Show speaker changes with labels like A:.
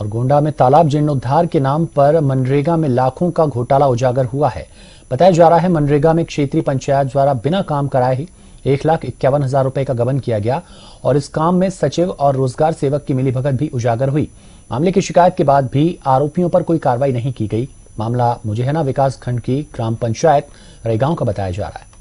A: और गोंडा में तालाब जीर्णोद्वार के नाम पर मनरेगा में लाखों का घोटाला उजागर हुआ है बताया जा रहा है मनरेगा में क्षेत्रीय पंचायत द्वारा बिना काम कराए ही एक लाख इक्यावन हजार रूपये का गबन किया गया और इस काम में सचिव और रोजगार सेवक की मिलीभगत भी उजागर हुई मामले की शिकायत के बाद भी आरोपियों पर कोई कार्रवाई नहीं की गई मामला मुजेहना विकास खंड की ग्राम पंचायत रेगांव का बताया जा रहा है